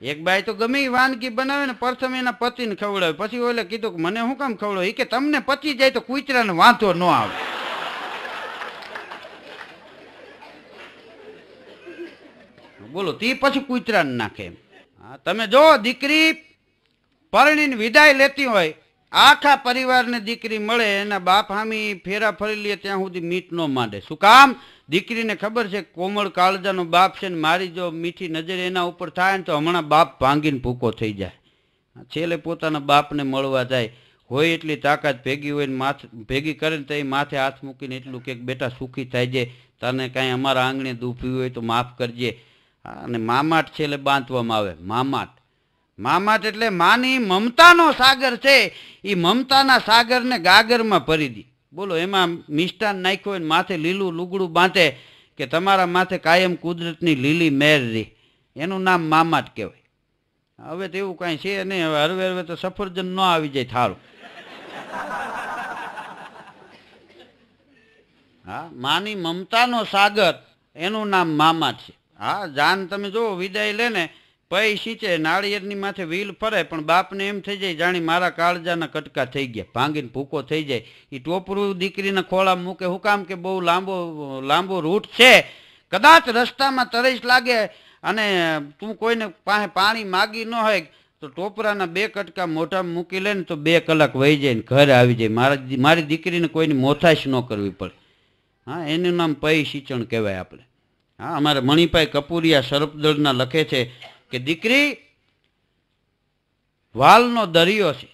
એક બાઈ તો ગમે એ વાનગી બનાવે ને પ્રથમ એના પતિને ખવડાવે પછી ઓલે કીધું કે મને શું કામ ખવડાવે એ કે તમને પચી જાય તો કૂતરાને વાંધો ન આવે બોલો તે પછી કૂતરાને નાખે હા તમે જો દીકરી પરણીને વિદાય લેતી હોય આખા પરિવારને દીકરી મળે એના બાપ હામી ફેરા ફરી લે ત્યાં સુધી મીઠ ન માંડે શું કામ દીકરીને ખબર છે કોમળ કાળજાનો બાપ છે ને મારી જો મીઠી નજર એના ઉપર થાય ને તો હમણાં બાપ ભાંગીને ભૂકો થઈ જાય છેલ્લે પોતાના બાપને મળવા જાય હોય એટલી તાકાત ભેગી હોય ને માથ ભેગી કરે ને તો એ માથે હાથ મૂકીને એટલું કે બેટા સુખી થાય છે તને કાંઈ અમારા આંગણે દુભ્યું હોય તો માફ કરજે અને મામાટ છેલ્લે બાંધવામાં આવે મામાટ મામાટ એટલે માની મમતાનો સાગર છે એ મમતાના સાગરને ગાગરમાં ભરી દી બોલો એમાં મિષ્ટાન નાખ્યો હોય માથે લીલું લુગડું બાંધે કે તમારા માથે કાયમ કુદરતની લીલી મેર રહી એનું નામ મામાટ કહેવાય હવે તો એવું કાંઈ છે નહીં હવે હરવે હરવે તો સફરજન ન આવી જાય થાળું હા માની મમતાનો સાગર એનું નામ મામા છે હા જાન તમે જો વિદાય લે ને પૈ સીંચે નાળિયેરની માથે વીલ ફરે પણ બાપને એમ થઈ જાય જાણી મારા કાળજાના કટકા થઈ ગયા ભાંગીને ભૂકો થઈ જાય એ ટોપરું દીકરીને ખોળા મૂકે હું કામ કે બહુ લાંબો લાંબો રૂટ છે કદાચ રસ્તામાં તરસ લાગે અને તું કોઈને પાસે પાણી માગી ન હોય તો ટોપરાના બે કટકા મોટામાં મૂકી લે ને તો બે કલાક વહી જાય ને ઘરે આવી જાય મારા મારી દીકરીને કોઈની મોથાશ ન કરવી પડે હા એનું નામ પૈ સિંચણ કહેવાય આપણે હા અમારે મણિભાઈ કપૂરિયા સરપદળના લખે છે કે દીકરી વાલનો દરિયો છે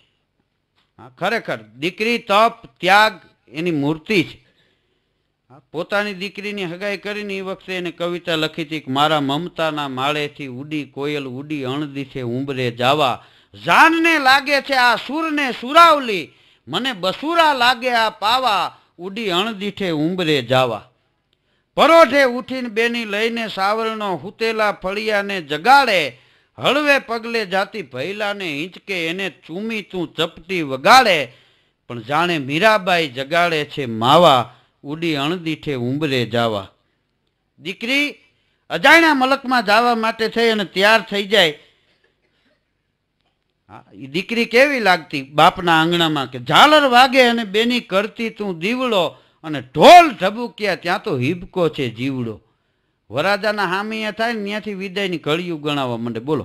ખરેખર દીકરી તપ ત્યાગ એની મૂર્તિ છે પોતાની દીકરીની હગાઈ કરીને એ વખતે એને કવિતા લખી હતી કે મારા મમતાના માળેથી ઉડી કોયલ ઉડી અણદીથે ઉંબરે જાવા જાનને લાગે છે આ સૂરને સુરાવલી મને બસુરા લાગે આ પાવા ઉડી અણદીઠે ઉંબરે જાવા પરોઢે ઉઠીને બેની લઈને સાવરણો હુતેલા ફળિયાને જગાડે હળવે પગલે જાતી ભૈલાને હિંચકે એને ચૂમી તું ચપટી વગાડે પણ જાણે મીરાબાઈ જગાડે છે માવા ઉડી અણદીઠે ઉંબરે જાવા દીકરી અજાણ્યા મલકમાં જવા માટે થઈ અને તૈયાર થઈ જાય દીકરી કેવી લાગતી બાપના આંગણામાં કે ઝાલર વાગે અને બેની કરતી તું દીવડો અને ઢોલ ઢબુક્યા ત્યાં તો હિબકો છે જીવડો વરાજાના હામીએ થાય ને ત્યાંથી વિદાયની ઘડિયું ગણાવવા માંડે બોલો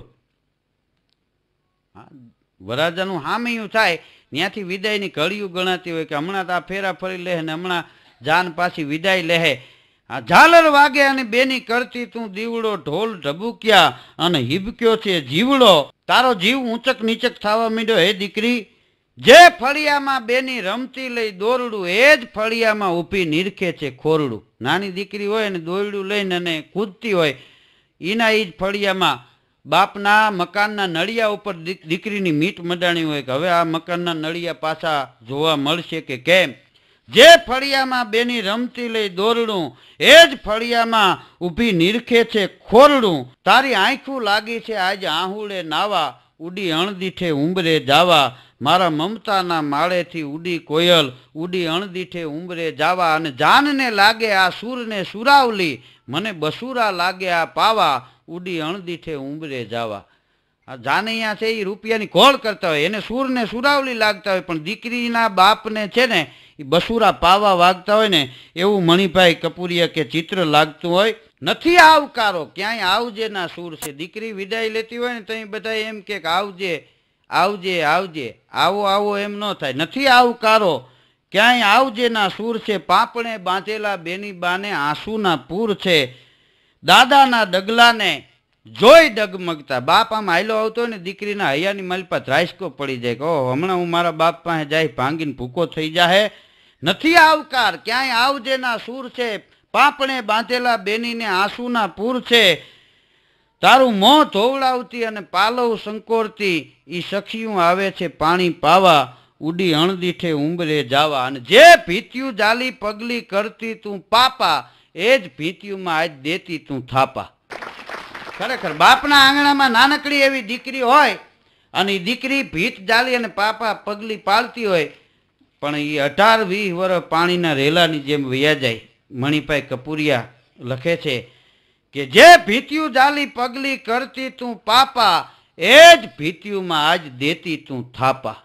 વરાજાનું હામીયું થાય ત્યાંથી વિદાયની ઘડિયું ગણાતી હોય કે હમણાં તો આ ફેરા ફરી લે ને હમણાં જાન પાછી વિદાય લેહે આ ઝાલર વાગે અને બેની કરતી તું દીવડો ઢોલ ઢબુક્યા અને હિબક્યો છે જીવડો તારો જીવ ઊંચક નીચક થવા માંડ્યો હે દીકરી જે ફળિયામાં બેની રમતી લઈ દોરડું એ જ ફળિયામાં ઊભી નીરખે છે ખોરડું નાની દીકરી હોય અને દોરડું લઈને અને કૂદતી હોય એના એ જ ફળિયામાં બાપના મકાનના નળિયા ઉપર દીકરીની મીટ મડાણી હોય કે હવે આ મકાનના નળિયા પાછા જોવા મળશે કે કેમ જે ફળિયામાં બેની રમતી લઈ દોરડું એ જ ફળિયામાં ઊભી નીરખે છે ખોરડું તારી આંખું લાગી છે આજે આહુડે નાવા ઉડી અણદીઠે ઉંબરે જાવા મારા મમતાના માળેથી ઉડી કોયલ ઉડી અણદીઠે ઉંબરે જાવા અને જાનને લાગે આ સૂરને સુરાવલી મને બસુરા લાગે આ પાવા ઉડી અણદીઠે ઉમરે જાવા આ જાનૈયા છે એ રૂપિયાની કોળ કરતા હોય એને સૂરને સુરાવલી લાગતા હોય પણ દીકરીના બાપને છે ને એ બસુરા પાવા વાગતા હોય ને એવું મણિભાઈ કપૂરિયા કે ચિત્ર લાગતું હોય નથી આવકારો ક્યાંય આવજે ના સૂર છે દીકરી વિદાય લેતી હોય ને તો બધા એમ કે આવજે આવજે આવજે આવો આવો એમ ન થાય નથી આવકારો ક્યાંય આવજેના સૂર છે પાપણે બાંધેલા બેની બાને આંસુના પૂર છે દાદાના ડગલાને જોઈ ડગમગતા બાપ આમ હાયલો આવતો ને દીકરીના હૈયાની મલપા ત્રાસકો પડી જાય કહો હમણાં હું મારા બાપ પાસે જાય ભાંગીને ભૂકો થઈ જાહે નથી આવકાર ક્યાંય આવજેના સૂર છે પાપણે બાંધેલા બેનીને આંસુના પૂર છે તારું મોં ધોવડાવતી અને પાલવ સંકોરતી એ સખીયું આવે છે પાણી પાવા ઉડી અણદીઠે ઉંબરે જાવા અને જે ભીત્યું જાલી પગલી કરતી તું પાપા એ જ ભીત્યુંમાં આજ દેતી તું થાપા ખરેખર બાપના આંગણામાં નાનકડી એવી દીકરી હોય અને એ દીકરી ભીત જાલી અને પાપા પગલી પાલતી હોય પણ એ અઢાર વીસ વર્ષ પાણીના રેલાની જેમ વૈયા જાય મણિભાઈ કપૂરિયા લખે છે કે જે ભીત્યું જાલી પગલી કરતી તું પાપા એ જ ભીત્યુમાં આજ દેતી તું થાપા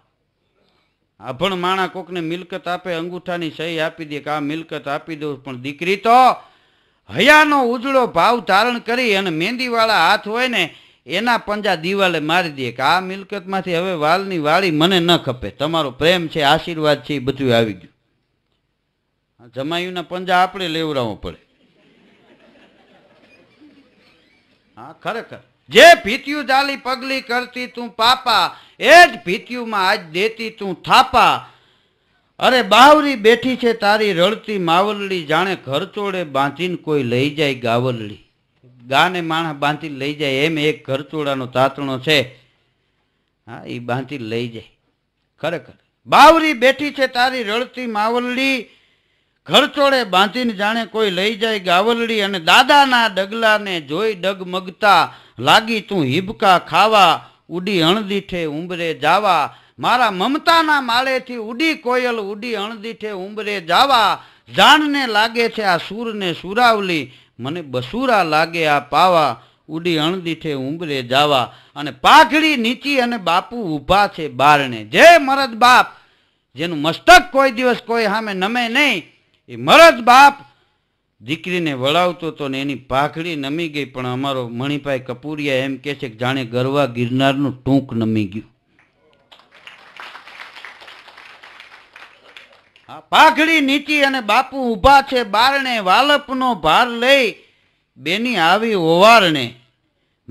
અભણ માણા કોકને મિલકત આપે અંગૂઠાની સહી આપી દે કે આ મિલકત આપી દઉં પણ દીકરી તો હયાનો ઉજળો ભાવ ધારણ કરી અને મહેંદીવાળા હાથ હોય ને એના પંજા દિવાલે મારી દે કે આ મિલકતમાંથી હવે વાલની વાળી મને ન ખપે તમારો પ્રેમ છે આશીર્વાદ છે એ બધું આવી ગયું જમાયુના પંજા આપણે લેવડાવવું પડે ખરેખર જે ભીત્યું દાલી પગલી કરતી તું પાપા એ જ ભીત્યુમાં આજ દેતી તું થાપા અરે બાવરી બેઠી છે તારી રડતી માવલડી જાણે ઘરચોળે બાંધીને કોઈ લઈ જાય ગાવલડી ગાને માણસ બાંધીને લઈ જાય એમ એક ઘરચોડાનો તાતણો છે હા એ બાંધી લઈ જાય ખરેખર બાવરી બેઠી છે તારી રળતી માવલડી ઘરચોળે બાંધીને જાણે કોઈ લઈ જાય ગાવલડી અને દાદાના ડગલાને જોઈ ડગમગતા લાગી તું હિબકા ખાવા ઉડી અણદીઠે ઉંબરે જાવા મારા મમતાના માળેથી ઉડી કોયલ ઉડી અણદીઠે ઉંબરે જાવા જાણને લાગે છે આ સૂરને સુરાવલી મને બસુરા લાગે આ પાવા ઉડી અણદીઠે ઉંબરે જાવા અને પાઘડી નીચી અને બાપુ ઊભા છે બારણે જે મરદ બાપ જેનું મસ્તક કોઈ દિવસ કોઈ સામે નમે નહીં એ મરદ બાપ દીકરીને વળાવતો હતો ને એની પાઘડી નમી ગઈ પણ અમારો મણિભાઈ કપૂરિયા એમ કે છે કે જાણે ગરવા ગિરનારનું ટૂંક નમી ગયું આ પાઘડી નીચી અને બાપુ ઊભા છે બારણે વાલપનો ભાર લઈ બેની આવી ઓવારણે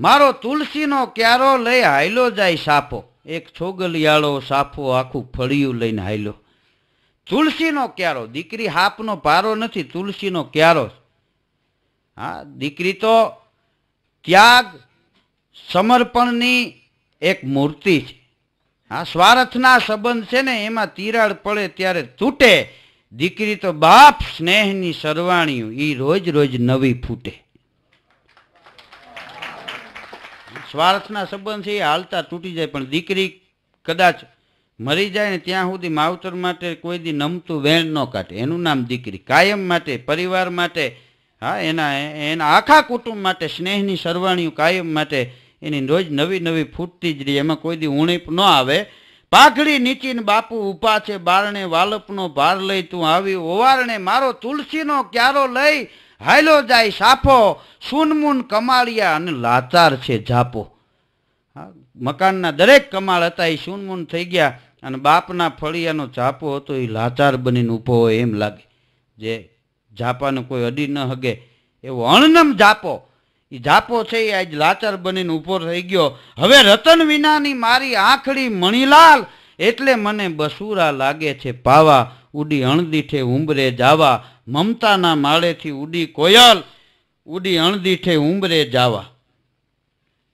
મારો તુલસીનો ક્યારો લઈ હાયલો જાય સાપો એક છોગલિયાળો સાપો આખું ફળિયું લઈને હાયલો તુલસીનો ક્યારો દીકરી હાપનો પારો નથી તુલસીનો ક્યારો હા દીકરી તો ત્યાગ સમર્પણની એક મૂર્તિ છે હા સ્વાર્થના સંબંધ છે ને એમાં તિરાડ પડે ત્યારે તૂટે દીકરી તો બાપ સ્નેહની સરવાણીઓ એ રોજ રોજ નવી ફૂટે સ્વાર્થના સંબંધ છે એ હાલતા તૂટી જાય પણ દીકરી કદાચ મરી જાય ને ત્યાં સુધી માવતર માટે કોઈ દી નમતું વેણ ન કાઢે એનું નામ દીકરી કાયમ માટે પરિવાર માટે હા એના એના આખા કુટુંબ માટે સ્નેહની સરવાણીઓ કાયમ માટે એની રોજ નવી નવી ફૂટતી જ રહી એમાં કોઈ દી ઉણીપ ન આવે પાઘડી નીચીને બાપુ ઊભા છે બારણે વાલપનો ભાર લઈ તું આવી ઓવારણે મારો તુલસીનો ક્યારો લઈ હાયલો જાય સાફો સુનમુન કમાળિયા અને લાચાર છે જાપો મકાનના દરેક કમાળ હતા એ શૂનમૂન થઈ ગયા અને બાપના ફળિયાનો ઝાપો હતો એ લાચાર બનીને ઊભો હોય એમ લાગે જે ઝાપાને કોઈ અડી ન હગે એવો અણનમ ઝાપો એ ઝાપો છે એ આજ લાચાર બનીને ઊભો થઈ ગયો હવે રતન વિનાની મારી આંખડી મણીલાલ એટલે મને બસુરા લાગે છે પાવા ઉડી અણદીઠે ઉંબરે જાવા મમતાના માળેથી ઉડી કોયલ ઉડી અણદીઠે ઉંબરે જાવા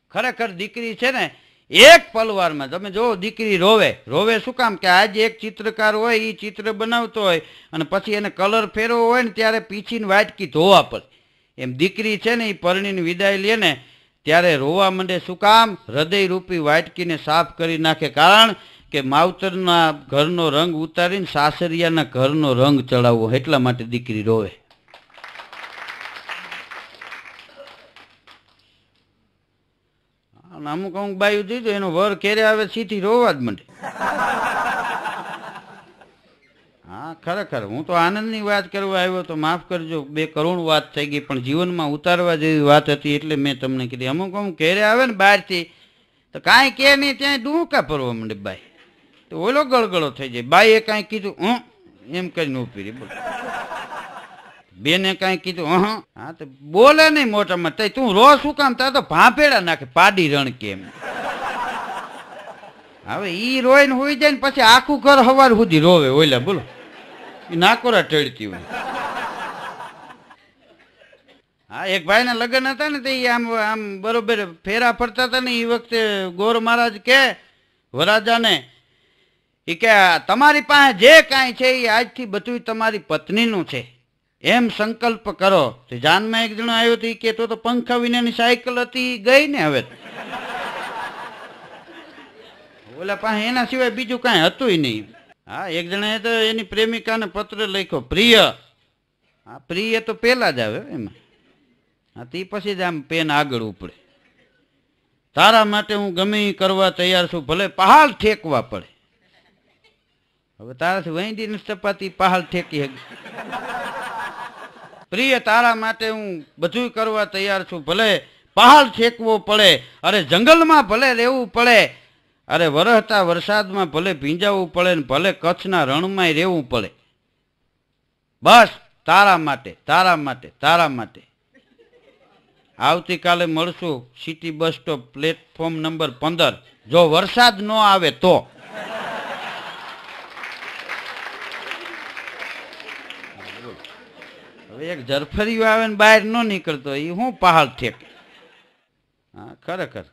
ખરેખર દીકરી છે ને એક પલવારમાં તમે જો દીકરી રોવે રોવે શું કામ કે આજે એક ચિત્રકાર હોય એ ચિત્ર બનાવતો હોય અને પછી એને કલર ફેરવો હોય ને ત્યારે પીછીને વાટકી ધોવા પડે એમ દીકરી છે ને એ પરણીને વિદાય લે ને ત્યારે રોવા માંડે શું કામ હૃદયરૂપી વાટકીને સાફ કરી નાખે કારણ કે માવતરના ઘરનો રંગ ઉતારીને સાસરિયાના ઘરનો રંગ ચડાવવો એટલા માટે દીકરી રોવે અમુક અમુક બાયું જોઈ તો એનો વર કેરે આવે સીધી રોવા જ માંડે હા ખરેખર હું તો આનંદની વાત કરવા આવ્યો તો માફ કરજો બે કરોડ વાત થઈ ગઈ પણ જીવનમાં ઉતારવા જેવી વાત હતી એટલે મેં તમને કીધી અમુક અમુક ઘેરે આવે ને બહારથી તો કાંઈ કે નહીં ત્યાં ડૂંકા ભરવા માંડે બાઈ તો ઓલો ગળગળો થઈ જાય બાઈએ કાંઈ કીધું હું એમ કરીને ઉભી રહી બોલો બેને કાંઈ કીધું હા હા તો બોલે નહીં મોટામાં તઈ તું રો શું કામ તા તો ભાંપેડા નાખે પાડી રણ કેમ હવે ઈ રોઈને હોઈ જાય ને પછી આખું ઘર હવાર સુધી રોવે ઓલા બોલો એ નાકોરા ટેડતી હોય હા એક ભાઈના લગ્ન હતા ને તે આમ આમ બરોબર ફેરા ફરતા હતા ને એ વખતે ગોર મહારાજ કે વરાજાને એ કે તમારી પાસે જે કાંઈ છે એ આજથી બધું તમારી પત્નીનું છે એમ સંકલ્પ કરો તે જાનમાં એક જણો આવ્યો હતો એ કહેતો તો પંખા વિનાની સાયકલ હતી ગઈ ને હવે ઓલા પાસે એના સિવાય બીજું કાંઈ હતું નહીં હા એક જણાએ તો એની પ્રેમિકાને પત્ર લખ્યો પ્રિય હા પ્રિય તો પહેલાં જ આવે એમાં હા તે પછી જ આમ પેન આગળ ઉપડે તારા માટે હું ગમે કરવા તૈયાર છું ભલે પહાલ ઠેકવા પડે હવે તારાથી વૈંદી ચપાતી પહાલ ઠેકી પ્રિય તારા માટે હું બધું કરવા તૈયાર છું ભલે પહાડ છેકવો પડે અરે જંગલમાં ભલે રહેવું પડે અરે વરહતા વરસાદમાં ભલે ભીંજાવવું પડે ને ભલે કચ્છના રણમાંય રહેવું પડે બસ તારા માટે તારા માટે તારા માટે આવતીકાલે મળશું city bus stop platform number પંદર જો વરસાદ ન આવે તો એક જરફરિયું આવે ને બહાર ન નીકળતો એ હું પહાડ ઠેક હા ખરેખર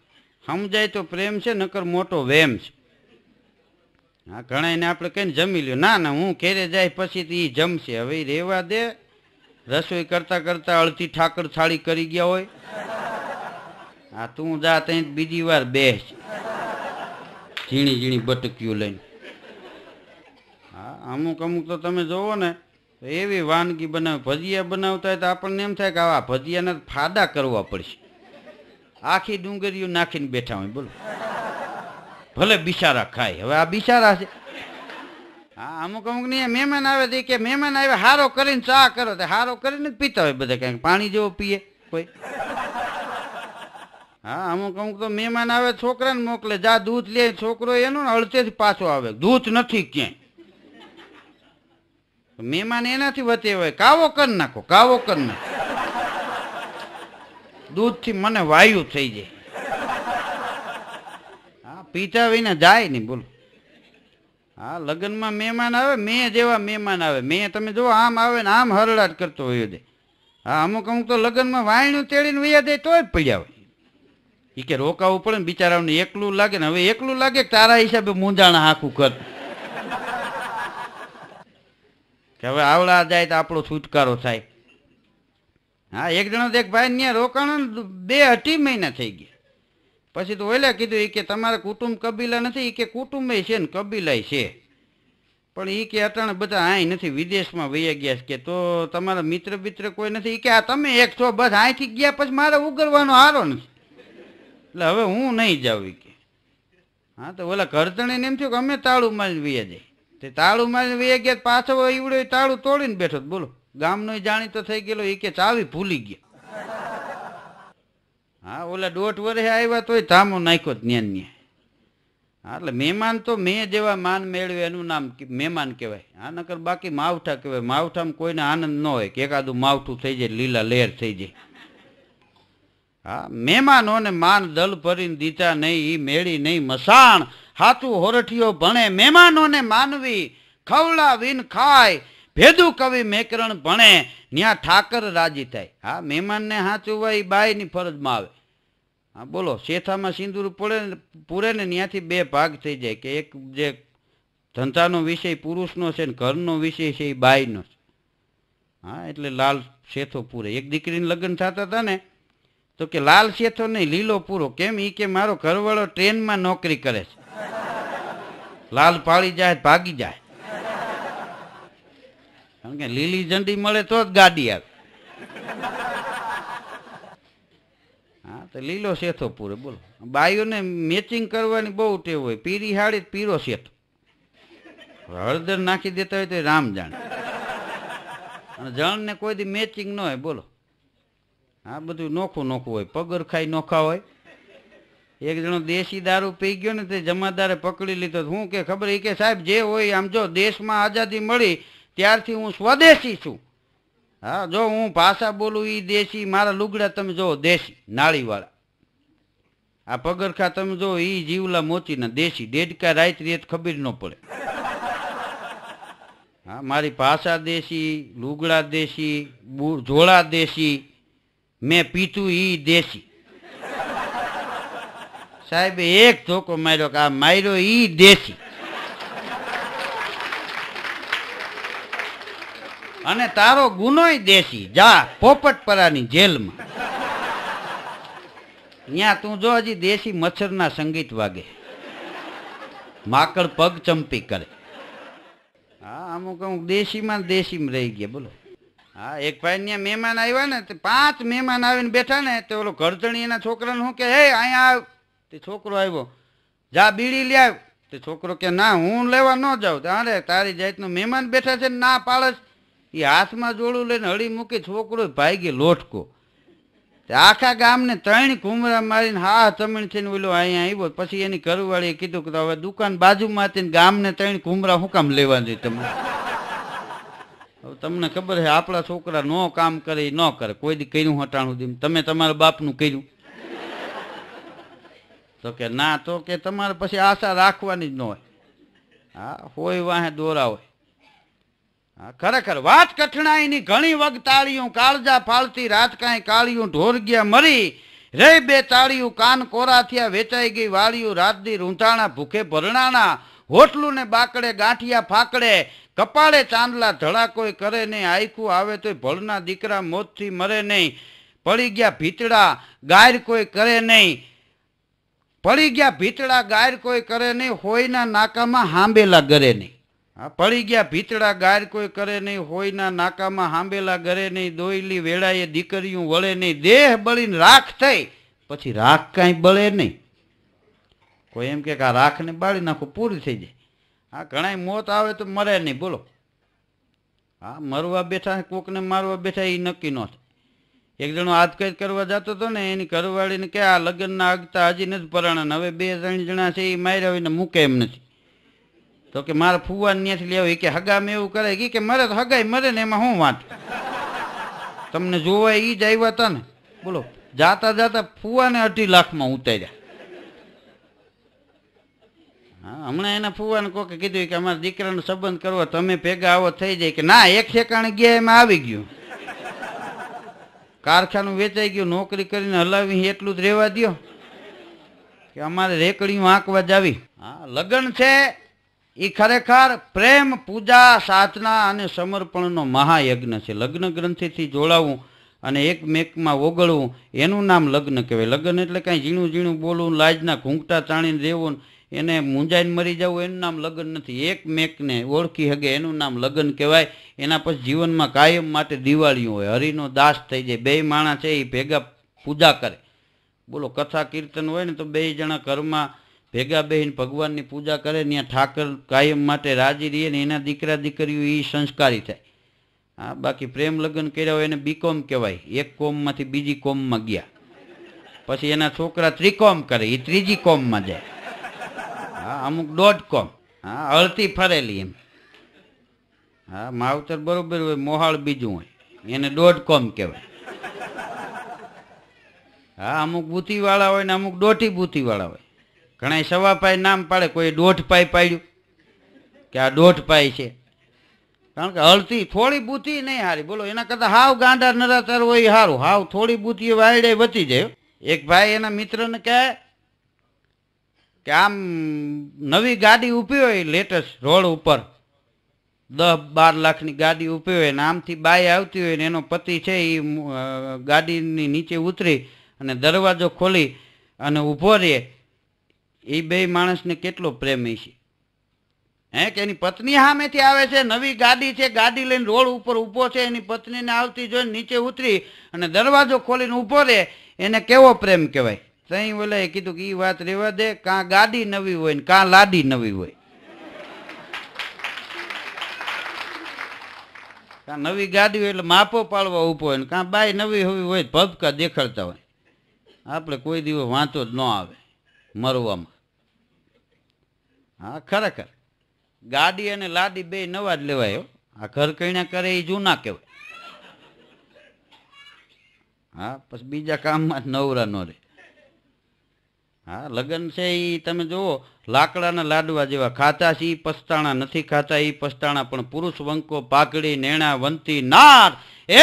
સમજાય તો પ્રેમ છે નકર મોટો વેમ છે હા ઘણા એને આપણે કહીને જમી લ્યો ના ના હું ઘેરે જાય પછી તો એ જમશે હવે એ રહેવા દે રસોઈ કરતાં કરતાં અડધી ઠાકર થાળી કરી ગયા હોય હા તું જા ત્યાં બીજી વાર બેસ ઝીણી ઝીણી બટક્યું લઈને હા અમુક અમુક તો તમે જોવો ને એવી વાનગી બનાવે ભજીયા બનાવતા હોય તો આપણને એમ થાય કે આવા ભજીયાને ફાદા કરવા પડશે આખી ડુંગરીઓ નાખીને બેઠા હોય બોલો ભલે બિચારા ખાય હવે આ બિચારા છે હા અમુક અમુક નહીં મહેમાન આવે તો કે મહેમાન આવે હારો કરીને ચા કરો તો હારો કરીને જ પીતા હોય બધા કાંઈક પાણી જેવો પીએ કોઈ હા અમુક અમુક તો મહેમાન આવે છોકરાને મોકલે જા દૂધ લે છોકરો એનો ને અડતેથી પાછો આવે દૂધ નથી ક્યાંય મહેમાન એનાથી વતે હોય કાવો કર નાખો કાવો કર નાખો દૂધથી મને વાયુ થઈ જાય હા પીતા વિના જાય નહીં બોલો હા લગ્નમાં મહેમાન આવે મેં જેવા મહેમાન આવે મેં તમે જો આમ આવે ને આમ હરડાટ કરતો હોય દે હા અમુક અમુક તો લગ્નમાં વાયણું તેડીને વૈયા દે તોય પડ્યા હોય એ કે રોકાવું પડે ને બિચારાઓને એકલું લાગે ને હવે એકલું લાગે તારા હિસાબે મૂંઝાણા આખું કરતું કે હવે આવડા જાય તો આપણો છુટકારો થાય હા એક જણો દેખ ભાઈ ને રોકાણ બે અઢી મહિના થઈ ગયા પછી તો ઓલા કીધું એ કે તમારા કુટુંબ કબીલા નથી એ કે કુટુંબે છે ને કબીલાય છે પણ એ કે અટાણે બધા અહીં નથી વિદેશમાં વૈયા ગયા કે તો તમારા મિત્ર મિત્ર કોઈ નથી એ કે આ તમે એક છો બસ અહીંથી ગયા પછી મારે ઉગરવાનો હારો નથી એટલે હવે હું નહીં જાઉં કે હા તો ઓલા ઘરતણીને એમ થયું કે અમે તાળું મારી જ વૈયા જઈએ તે તાળું મારી એ ગયા પાછો ઈવડો તાળું તોડીને બેઠો બોલો ગામનો જાણીતો થઈ ગયેલો એ કે ચાવી ભૂલી ગયા હા ઓલા દોઢ વર્ષે આવ્યા તોય ધામો નાખ્યો જ્ઞાન ન્યા હા એટલે મહેમાન તો મેં જેવા માન મેળવે એનું નામ મહેમાન કહેવાય આ નકર બાકી માવઠા કહેવાય માવઠામાં કોઈને આનંદ ન હોય કે એકાદું માવઠું થઈ જાય લીલા લહેર થઈ જાય હા મહેમાનોને માન દલ ભરીને દીધા નહીં એ મેળી નહીં મસાણ હાથું હોરઠીઓ ભણે મહેમાનોને માનવી ખવડા વિન ખાય ભેદુ કવિ મેકરણ ભણે ન્યા ઠાકર રાજી થાય હા મહેમાનને હાચું હોય એ બાયની ફરજમાં આવે હા બોલો શેથામાં સિંદૂર પડે પૂરે ને ત્યાંથી બે ભાગ થઈ જાય કે એક જે ધંધાનો વિષય પુરુષનો છે ને ઘરનો વિષય છે એ બાયનો છે હા એટલે લાલ શેથો પૂરે એક દીકરીને લગ્ન થતા હતા ને તો કે લાલ શેથો નહીં લીલો પૂરો કેમ એ કે મારો ઘરવાળો ટ્રેનમાં નોકરી કરે છે લાલ પાળી જાય ભાગી જાય કારણ કે લીલી ઝંડી મળે તો જ ગાડી આવે હા તો લીલો શેથો પૂરે બોલો બાઈઓને મેચિંગ કરવાની બહુ ટેવ હોય પીરી હાડી પીરો શેઠ હળદર નાખી દેતા હોય તો રામ જાણે અને જણને કોઈ દી મેચિંગ ન હોય બોલો હા બધું નોખું નોખું હોય પગર ખાઈ નોખા હોય એક જણો દેશી દારૂ પી ગયો ને તે જમાદારે પકડી લીધો હું કે ખબર એ કે સાહેબ જે હોય આમ જો દેશમાં આઝાદી મળી ત્યારથી હું સ્વદેશી છું હા જો હું ભાષા બોલું એ દેશી મારા લુગડા તમે જો દેશી નાળીવાળા આ પગરખા તમે જો એ જીવલા મોચીના દેશી દેડકા રાત રેત ખબર ન પડે હા મારી ભાષા દેશી લુગડા દેશી જોડા દેશી મેં પીતું એ દેશી સાહેબ એક ધોકો માર્યો કે આ માર્યો ઈ દેશી અને તારો ગુનોય દેશી જા પોપટપરાની જેલમાં ત્યાં તું જો હજી દેશી મચ્છરના સંગીત વાગે માકડ પગ ચંપી કરે હા અમુક અમુક દેશીમાં દેશીમાં રહી ગયા બોલો હા એક ભાઈ ત્યાં મહેમાન આવ્યા ને પાંચ મહેમાન આવીને બેઠા ને તો ઓલો ઘરચણી એના છોકરાને શું કે હે અહીંયા તે છોકરો આવ્યો જા બીડી લે તે છોકરો કે ના હું લેવા ન જાઉં તારે તારી જાતનું મહેમાન બેઠા છે ના પાળસ એ હાથમાં જોડું લઈને હળી મૂકી છોકરો ભાગી લોટકો આખા ગામને ત્રણ ઘૂમરા મારીને હા ચમણ થઈને ઓલો અહીંયા આવ્યો પછી એની ઘરવાળીએ કીધું કે હવે દુકાન બાજુમાંથી હતી ગામને ત્રણ ઘૂમરા હું કામ લેવા જોઈએ તમે હવે તમને ખબર છે આપણા છોકરા ન કામ કરે ન કરે કોઈ દી કર્યું હટાણું દીમ તમે તમારા બાપનું કર્યું તો કે ના તો કે તમારે પછી આશા રાખવાની જ ન હોય હા હોય વાહે દોરા હોય હા ખરેખર વાત કઠણાઈની ઘણી વખત તાળીયું કાળજા ફાળતી રાત કાંઈ કાળિયું ગયા મરી રે બે તાળીયું કાન કોરા થયા વેચાઈ ગઈ વાળિયું રાતદી રૂંધાણા ભૂખે ભરણાણા હોટલું ને બાકડે ગાંઠિયા ફાકડે કપાળે ચાંદલા ધડાકોય કરે નહીં આયખું આવે તોય ભળના દીકરા મોતથી મરે નહીં પડી ગયા ભીતડા ગાયર કોઈ કરે નહીં પડી ગયા ભીતડા ગાયર કોઈ કરે નહીં હોયના નાકામાં હાંબેલા ગરે નહીં હા પડી ગયા ભીતડા ગાયર કોઈ કરે નહીં હોયના નાકામાં હાંબેલા ગરે નહીં દોયલી વેળાએ દીકરીયું વળે નહીં દેહ બળીને રાખ થઈ પછી રાખ કાંઈ બળે નહીં કોઈ એમ કે આ રાખને બાળી નાખું પૂરી થઈ જાય હા ઘણાય મોત આવે તો મરે નહીં બોલો હા મરવા બેઠા કોકને મારવા બેઠા એ નક્કી ન એક જણો હાથકેદ કરવા જતો હતો ને એની ઘરવાળીને કે આ લગ્નના આગતા હજી નથી પરાણા હવે બે ત્રણ જણા છે એ માર્યા હોય ને મૂકે એમ નથી તો કે મારા ફુવાને ત્યાંથી લેવો કે હગામ એવું કરે કે મરે તો હગાય મરે ને એમાં હું વાંચ તમને જોવાય એ જ આવ્યા હતા ને બોલો જાતા જાતા ફુવાને અઢી લાખમાં ઉતાર્યા હા હમણાં એના ફુવાને કોકે કીધું કે અમારા દીકરાનો સંબંધ કરવો તમે ભેગા આવો થઈ જાય કે ના એક ઠેકાણે ગયા એમાં આવી ગયું કારખાનું વેચાઈ ગયું નોકરી કરીને હલાવી એટલું જ રહેવા દો કે અમારે રેકડીયું આંકવા જાવી હા લગ્ન છે એ ખરેખર પ્રેમ પૂજા સાધના અને સમર્પણનો મહાયજ્ઞ છે લગ્ન ગ્રંથિથી જોડાવું અને એકમેકમાં ઓગળવું એનું નામ લગ્ન કહેવાય લગ્ન એટલે કાંઈ ઝીણું ઝીણું બોલવું લાજના ઘૂંઘટા ચાણીને દેવું એને મૂંઝાઈને મરી જવું એનું નામ લગ્ન નથી એક મેકને ઓળખી હગે એનું નામ લગ્ન કહેવાય એના પછી જીવનમાં કાયમ માટે દિવાળીઓ હોય હરિનો દાસ થઈ જાય બે માણસ છે એ ભેગા પૂજા કરે બોલો કથા કીર્તન હોય ને તો બે જણા ઘરમાં ભેગા બેહીને ભગવાનની પૂજા કરે ત્યાં ઠાકર કાયમ માટે રાજી રહીએ ને એના દીકરા દીકરીઓ એ સંસ્કારી થાય હા બાકી પ્રેમ લગ્ન કર્યા હોય એને બીકોમ કહેવાય એક કોમમાંથી બીજી કોમમાં ગયા પછી એના છોકરા ત્રિકોમ કરે એ ત્રીજી કોમમાં જાય હા અમુક ડોટ કોમ હા હળતી ફરેલી એમ હા માવતર બરોબર હોય મોહાળ બીજું હોય એને ડોટ કોમ કહેવાય હા અમુક બુથીવાળા હોય ને અમુક દોઢી બુથીવાળા હોય ઘણા સવા પાય નામ પાડે કોઈ દોઢ પાય પાડ્યું કે આ દોઢ પાય છે કારણ કે હળતી થોડી બુથી નહીં હારી બોલો એના કરતાં હાવ ગાંડા નરાતર હોય સારું હાવ થોડી બુથી વાયડે વધી જાય એક ભાઈ એના મિત્રને કહે કે આમ નવી ગાડી ઊભી હોય લેટેસ્ટ રોડ ઉપર દસ બાર લાખની ગાડી ઊભી હોય ને આમથી બાય આવતી હોય ને એનો પતિ છે એ ગાડીની નીચે ઉતરી અને દરવાજો ખોલી અને ઊભો રહે એ બે માણસને કેટલો પ્રેમ છે હે કે એની પત્ની સામેથી આવે છે નવી ગાડી છે ગાડી લઈને રોડ ઉપર ઊભો છે એની પત્નીને આવતી જોઈને નીચે ઉતરી અને દરવાજો ખોલીને ઊભો રહે એને કેવો પ્રેમ કહેવાય તઈ ઓલાએ કીધું કે એ વાત રહેવા દે કાં ગાડી નવી હોય ને કાં લાડી નવી હોય કાં નવી ગાડી હોય એટલે માપો પાડવા ઉભો હોય ને કાં બાય નવી હોવી હોય ભબકા દેખાડતા હોય આપણે કોઈ દિવસ વાંચો જ ન આવે મરવામાં હા ખરેખર ગાડી અને લાડી બે નવા જ લેવાય આ ઘર કઈણા કરે એ જૂના કહેવાય હા પછી બીજા કામમાં જ નવરા ન રહે હા લગ્ન છે એ તમે જુઓ લાકડાના લાડવા જેવા ખાતા છે એ પસ્તાણા નથી ખાતા એ પસ્તાણા પણ પુરુષ વંકો પાકડી નેણા વંતી નાર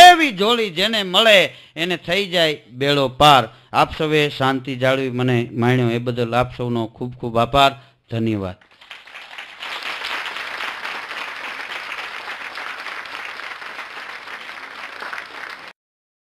એવી જોડી જેને મળે એને થઈ જાય બેળો પાર આપ સૌએ શાંતિ જાળવી મને માણ્યો એ બદલ આપ સૌનો ખૂબ ખૂબ આભાર ધન્યવાદ